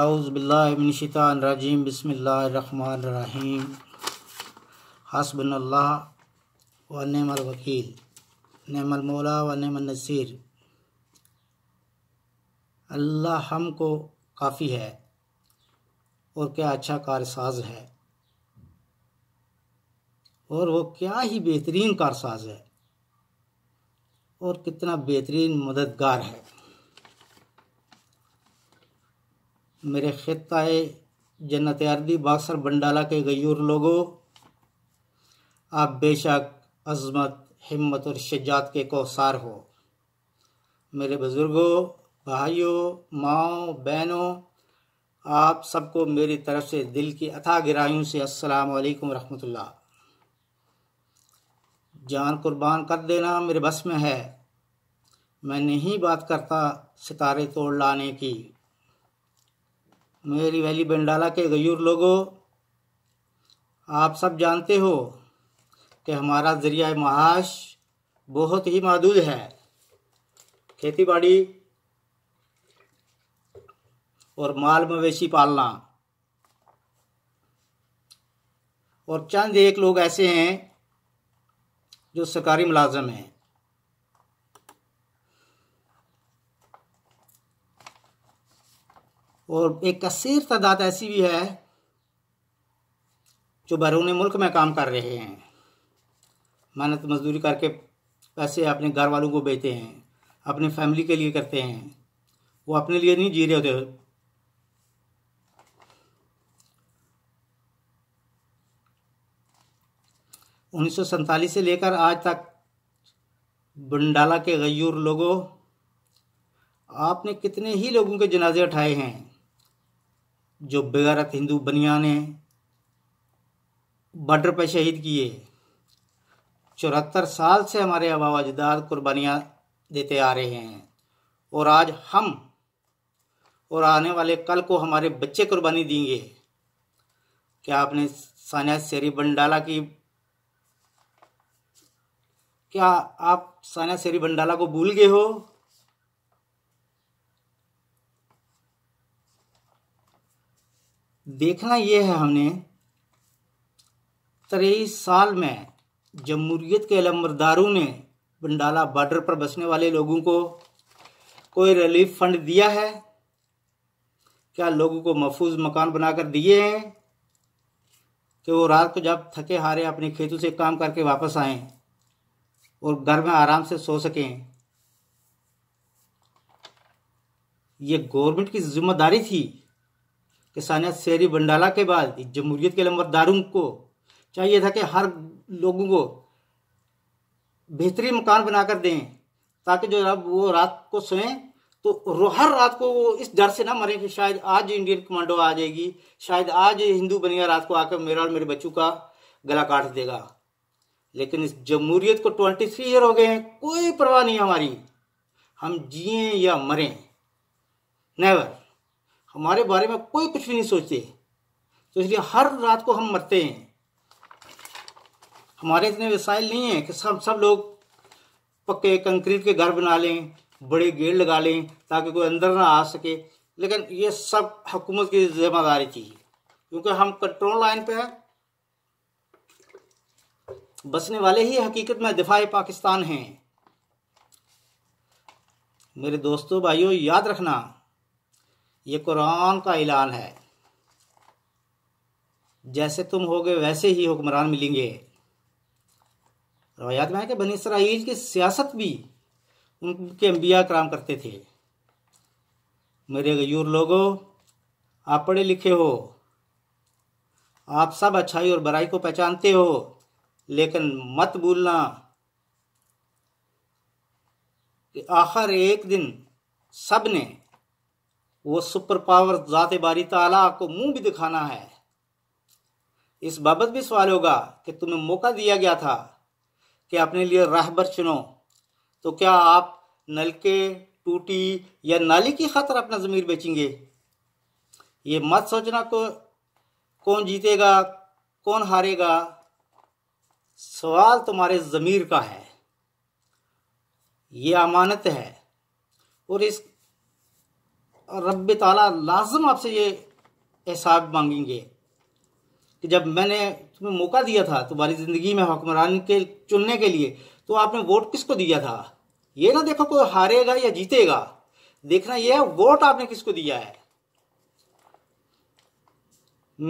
आउज़बिल्लाशतानरजीम बसमीम हसबन वनमकील वकील नमल अल्लाह हम को काफ़ी है और क्या अच्छा कारसाज है और वो क्या ही बेहतरीन कारसाज है और कितना बेहतरीन मददगार है मेरे आए जन्नत अर्दी बासर बंडाला के गयूर लोगों आप बेशक अजमत हिम्मत और शजात के कोसार हो मेरे बुज़ुर्गों भाइयों माओ बहनों आप सबको मेरी तरफ से दिल की अथा गिराइयों से अस्सलाम वालेकुम रहमतुल्लाह जान कुर्बान कर देना मेरे बस में है मैं नहीं बात करता सितारे तोड़ लाने की मेरी वैली बंडाला के गयूर लोगों आप सब जानते हो कि हमारा ज़रिया महाश बहुत ही महदूद है खेती बाड़ी और माल मवेशी पालना और चंद एक लोग ऐसे हैं जो सरकारी मुलाजम हैं और एक कसर तादाद ऐसी भी है जो बैरून मुल्क में काम कर रहे हैं मेहनत मजदूरी करके पैसे अपने घर वालों को बेचते हैं अपने फैमिली के लिए करते हैं वो अपने लिए नहीं जी रहे होते उन्नीस से लेकर आज तक बंडाला के गयूर लोगों आपने कितने ही लोगों के जनाजे उठाए हैं जो बेगैरत हिंदू बनिया ने बॉर्डर पर शहीद किए चौहत्तर साल से हमारे अजदाद कुर्बानियाँ देते आ रहे हैं और आज हम और आने वाले कल को हमारे बच्चे कुर्बानी देंगे क्या आपने सानिया शेरी बंडाला की क्या आप सानिया शेरी बंडाला को भूल गए हो देखना यह है हमने तेईस साल में जमहूरीत के अलमरदारों ने बंडाला बॉर्डर पर बसने वाले लोगों को कोई रिलीफ फंड दिया है क्या लोगों को महफूज मकान बनाकर दिए हैं कि वो रात को जब थके हारे अपने खेतों से काम करके वापस आए और घर में आराम से सो सकें ये गवर्नमेंट की जिम्मेदारी थी कि सानिया शेरी बंडाला के बाद जमहूरियत के लम्बरदारों को चाहिए था कि हर लोगों को बेहतरीन मकान बनाकर दें ताकि जो अब वो रात को सोएं तो हर रात को वो इस डर से ना मरें कि शायद आज इंडियन कमांडो आ जाएगी शायद आज हिंदू बनेगा रात को आकर मेरा और मेरे बच्चों का गला काट देगा लेकिन इस जमहूरियत को ट्वेंटी थ्री ईयर हो गए हैं कोई परवाह नहीं हमारी हम जिए या मरें नेवर हमारे बारे में कोई कुछ भी नहीं सोचते तो इसलिए हर रात को हम मरते हैं हमारे इतने वसाइल नहीं हैं कि सब सब लोग पक्के कंक्रीट के घर बना लें बड़े गेट लगा लें ताकि कोई अंदर ना आ सके लेकिन ये सब हुकूमत की जिम्मेदारी थी क्योंकि हम कंट्रोल लाइन पे बसने वाले ही हकीकत में दिफा पाकिस्तान हैं मेरे दोस्तों भाइयों याद रखना ये कुरान का ऐलान है जैसे तुम होगे वैसे ही हुक्मरान मिलेंगे रवायात में है कि बनी इसराइल की सियासत भी उनके अम्बिया कराम करते थे मेरे गयूर लोगों आप पढ़े लिखे हो आप सब अच्छाई और बराई को पहचानते हो लेकिन मत भूलना कि आखिर एक दिन सब ने वो सुपर पावर ज़ात बारी ताला को मुंह भी दिखाना है इस बाबत भी सवाल होगा कि तुम्हें मौका दिया गया था कि अपने लिए राहबर चुनो तो क्या आप नलके टूटी या नाली की खातर अपना ज़मीर बेचेंगे ये मत सोचना को कौन जीतेगा कौन हारेगा सवाल तुम्हारे ज़मीर का है ये अमानत है और इस रब ताला लाजम आपसे ये एहसाब मांगेंगे कि जब मैंने तुम्हें मौका दिया था तुम्हारी ज़िंदगी में हुक्मरान के चुनने के लिए तो आपने वोट किसको दिया था ये ना देखो कोई हारेगा या जीतेगा देखना यह है वोट आपने किसको दिया है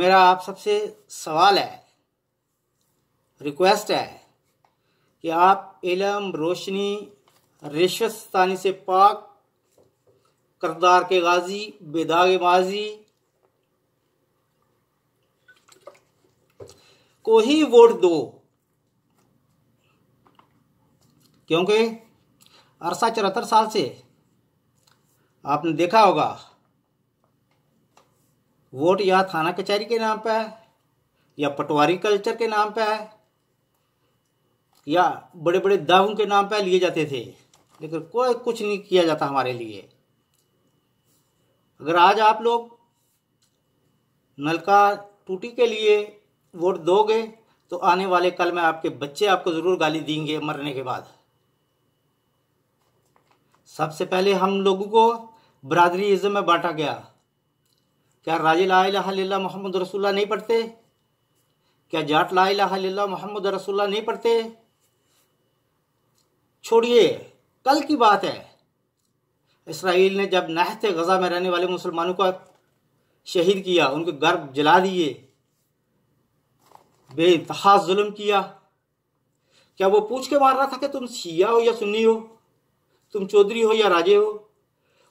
मेरा आप सबसे सवाल है रिक्वेस्ट है कि आप इलम रोशनी रिश्वत से पाक करदार के गाजी बेदाग माजी को ही वोट दो क्योंकि अरसा चौहत्तर साल से आपने देखा होगा वोट या थाना कचहरी के नाम पर है या पटवारी कल्चर के नाम पर है या बड़े बड़े दावों के नाम पर लिए जाते थे लेकिन कोई कुछ नहीं किया जाता हमारे लिए अगर आज आप लोग नलका टूटी के लिए वोट दोगे तो आने वाले कल में आपके बच्चे आपको ज़रूर गाली देंगे मरने के बाद सबसे पहले हम लोगों को बरादरी इज्जत में बांटा गया क्या राजे ला मोहम्मद रसुल्ला नहीं पढ़ते क्या जाट ला मोहम्मद रसुल्ला नहीं पढ़ते छोड़िए कल की बात है इसराइल ने जब नहते गज़ा में रहने वाले मुसलमानों का शहीद किया उनके गर्भ जला दिए बेतहा जुल्म किया क्या वो पूछ के मार रहा था कि तुम शिया हो या सुन्नी हो तुम चौधरी हो या राजे हो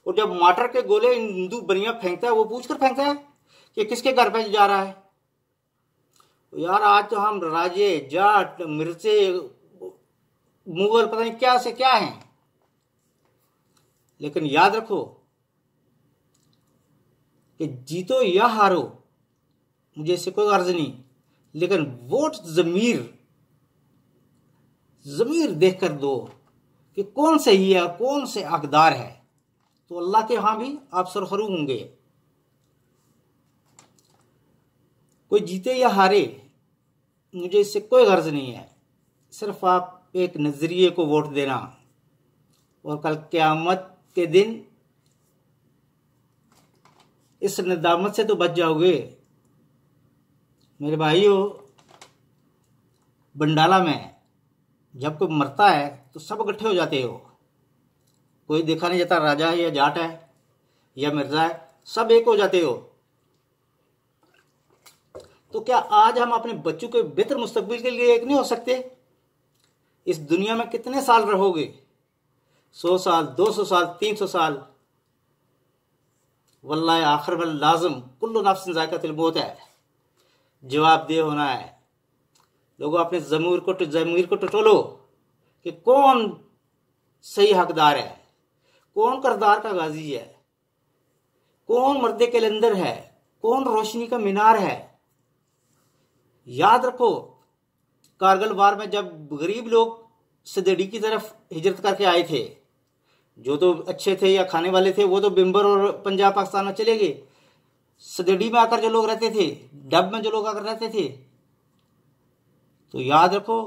और जब माटर के गोले हिंदू बनिया फेंकता है वो पूछ कर फेंकता है कि किसके घर पे जा रहा है तो यार आज तो हम राजे जाट मिर्चे मुगल पता नहीं क्या से क्या हैं लेकिन याद रखो कि जीतो या हारो मुझे इससे कोई अर्ज नहीं लेकिन वोट जमीर जमीर देख कर दो कि कौन सही है कौन से हकदार है तो अल्लाह के यहां भी आप सरखरू होंगे कोई जीते या हारे मुझे इससे कोई गर्ज नहीं है सिर्फ आप एक नज़रिए को वोट देना और कल क़्यामत के दिन इस नदामत से तो बच जाओगे मेरे भाइयों बंडाला में जब कोई मरता है तो सब इकट्ठे हो जाते हो कोई देखा नहीं जाता राजा है या जाट है या मिर्जा है सब एक हो जाते हो तो क्या आज हम अपने बच्चों के बेहतर मुस्तबिल के लिए एक नहीं हो सकते इस दुनिया में कितने साल रहोगे सौ साल दो सौ साल तीन सौ साल वल्ला आखिर वल लाजम कुल्लो नफ्स जायकत है दे होना है लोगों अपने जमूर को जमीर को टटोलो कि कौन सही हकदार है कौन करदार का गाजी है कौन मर्द के लंदर है कौन रोशनी का मीनार है याद रखो कारगल वार में जब गरीब लोग सदेडी की तरफ हिजरत करके आए थे जो तो अच्छे थे या खाने वाले थे वो तो बिम्बर और पंजाब पाकिस्तान में चले गए सदड़ी में आकर जो लोग रहते थे डब में जो लोग आकर रहते थे तो याद रखो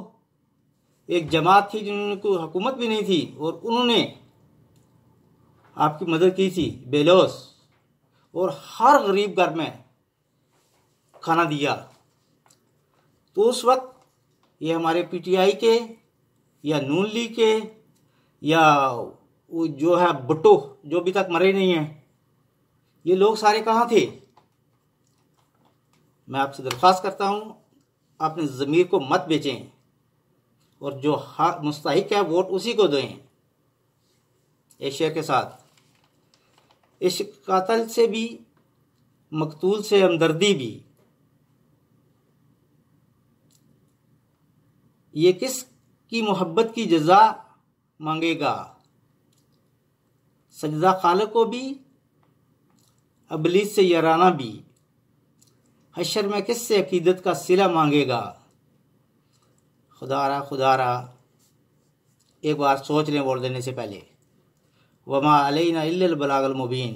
एक जमात थी जिनको हुकूमत भी नहीं थी और उन्होंने आपकी मदद की थी बेलोस और हर गरीब घर में खाना दिया तो उस वक्त ये हमारे पीटीआई के या नून लीग के या वो जो है भुट्टो जो अभी तक मरे नहीं है ये लोग सारे कहाँ थे मैं आपसे दरख्वास्त करता हूँ अपने ज़मीर को मत बेचें और जो हाँ मुस्तक है वोट उसी को दें एशिया के साथ इस कातल से भी मकतूल से हमदर्दी भी ये किस की मोहब्बत की जजा मांगेगा सजदा खालक को भी अबलीस से याराना भी हशर में किससे अकीदत का सिला मांगेगा खुदारा खुदारा एक बार सोच लें वोट देने से पहले वमा अलैना बलागल मुबीन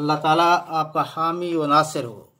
अल्लाह ताला आपका हामी व नासिर हो